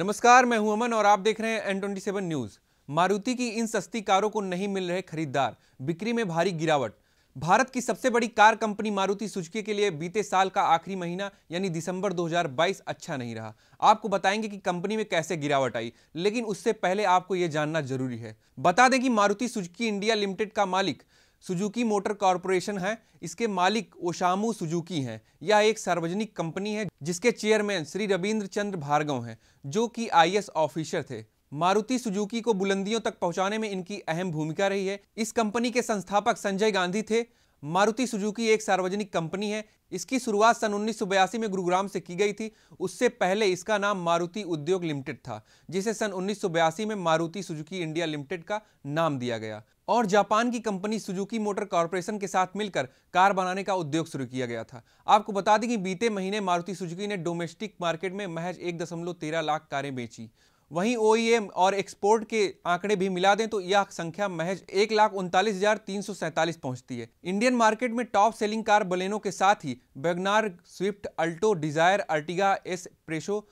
नमस्कार मैं हूं अमन और आप देख रहे हैं एन सेवन न्यूज मारुति की इन सस्ती कारों को नहीं मिल रहे खरीदार बिक्री में भारी गिरावट भारत की सबसे बड़ी कार कंपनी मारुति सुजुकी के लिए बीते साल का आखिरी महीना यानी दिसंबर 2022 अच्छा नहीं रहा आपको बताएंगे कि कंपनी में कैसे गिरावट आई लेकिन उससे पहले आपको ये जानना जरूरी है बता दें कि मारुति सुजुकी इंडिया लिमिटेड का मालिक सुजुकी मोटर कॉरपोरेशन है इसके मालिक ओशामू सुजुकी हैं यह एक सार्वजनिक कंपनी है जिसके चेयरमैन श्री रविंद्र चंद्र भार्गव हैं जो कि आईएएस ऑफिसर थे मारुति सुजुकी को बुलंदियों तक पहुंचाने में इनकी अहम भूमिका रही है इस कंपनी के संस्थापक संजय गांधी थे मारुति सुजुकी एक सार्वजनिक कंपनी है इसकी शुरुआत सन उन्नीस में गुरुग्राम से की गई थी उससे पहले इसका नाम मारुति उद्योग लिमिटेड था जिसे सन उन्नीस में मारुति सुजुकी इंडिया लिमिटेड का नाम दिया गया और जापान की कंपनी सुजुकी मोटर कॉरपोरेशन के साथ मिलकर कार बनाने का उद्योग शुरू किया गया था आपको बता दें कि बीते महीने मारुति सुजुकी ने डोमेस्टिक मार्केट में महज एक लाख कारें बेची वहीं ओ e और एक्सपोर्ट के आंकड़े भी मिला दें तो यह संख्या महज एक लाख उनतालीस हजार तीन सौ सैंतालीस पहुंचती है इंडियन मार्केट में टॉप सेलिंग कार बलेनो के साथ ही WagonR Swift Alto Dzire Ertiga S Presso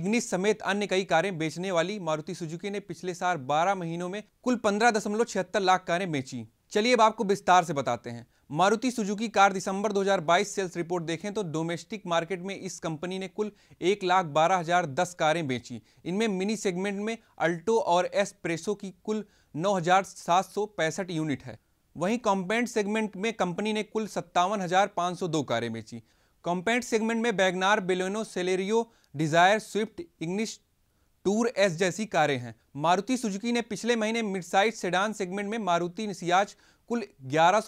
Ignis समेत अन्य कई कारें बेचने वाली मारुति सुजुकी ने पिछले साल 12 महीनों में कुल पंद्रह दशमलव छिहत्तर लाख कारें बेची चलिए अब आपको विस्तार से बताते हैं मारुति सुजुकी कार दिसंबर 2022 सेल्स रिपोर्ट देखें तो डोमेस्टिक मार्केट में इस कंपनी ने कुल एक लाख बारह हजार दस कारें बेची इनमें मिनी सेगमेंट में अल्टो और एस प्रेसो की कुल नौ हजार सात सौ पैंसठ यूनिट है वहीं कॉम्पैक्ट सेगमेंट में कंपनी ने कुल सत्तावन हजार पाँच सौ दो कारें बेची कॉम्पैक्ट सेगमेंट में WagonR Baleno Celerio Dzire Swift Ignis Tour S जैसी कारें हैं मारुति सुजुकी ने पिछले महीने मिड साइज सेडान सेगमेंट में मारुति सियाज कुल ग्यारह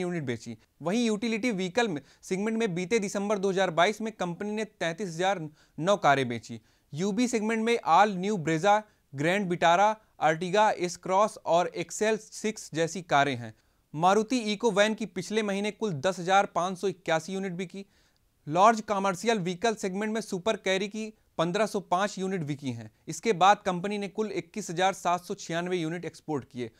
यूनिट बेची वहीं यूटिलिटी व्हीकल सेगमेंट में बीते दिसंबर 2022 में कंपनी ने 33,009 कारें बेची यूबी सेगमेंट में all new Brezza Grand Vitara Ertiga S Cross और एक्सेल सिक्स जैसी कारें हैं मारुति इको वैन की पिछले महीने कुल दस यूनिट बिकी लार्ज कॉमर्शियल व्हीकल सेगमेंट में सुपर कैरी की 1505 यूनिट बिकी हैं इसके बाद कंपनी ने कुल इक्कीस यूनिट एक्सपोर्ट किए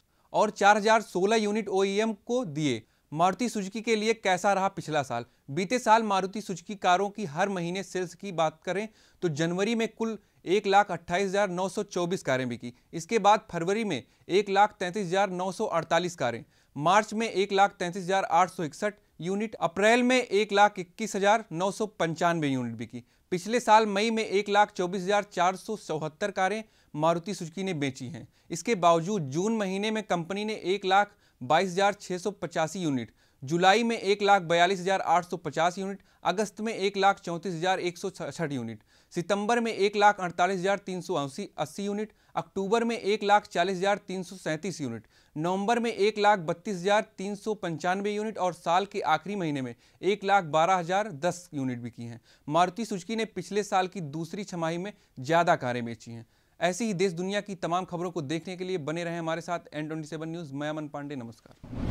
और 4016 यूनिट ओ e को दिए मारुति सुजुकी के लिए कैसा रहा पिछला साल बीते साल मारुति सुजुकी कारों की हर महीने सेल्स की बात करें तो जनवरी में कुल एक लाख अट्ठाईस हज़ार नौ सौ चौबीस कारें बिकी इसके बाद फरवरी में एक लाख तैंतीस हज़ार नौ सौ अड़तालीस कारें मार्च में एक लाख तैंतीस हज़ार आठ सौ इकसठ यूनिट अप्रैल में एक लाख इक्कीस हज़ार नौ सौ पंचानवे यूनिट बिकी पिछले साल मई में एक लाख चौबीस हज़ार चार सौ चौहत्तर कारें मारुति सुजुकी ने बेची हैं इसके बावजूद जून महीने में कंपनी ने एक लाख बाईस हज़ार छः सौ पचासी यूनिट जुलाई में एक लाख बयालीस हज़ार आठ सौ पचास यूनिट अगस्त में एक लाख चौंतीस हज़ार एक सौ छठ यूनिट सितंबर में एक लाख अड़तालीस हज़ार तीन सौ अस्सी अस्सी यूनिट अक्टूबर में एक लाख चालीस हज़ार तीन सौ सैंतीस यूनिट नवंबर में एक लाख बत्तीस हज़ार तीन सौ पंचानवे यूनिट और साल के आखिरी महीने में एक लाख बारह हज़ार दस यूनिट बिकी हैं मारुति सुजुकी ने पिछले साल की दूसरी छमाही में ज़्यादा कारें बेची हैं ऐसी ही देश दुनिया की तमाम खबरों को देखने के लिए बने रहे हमारे साथ एन ट्वेंटी सेवन न्यूज़ मैं अमन पांडे नमस्कार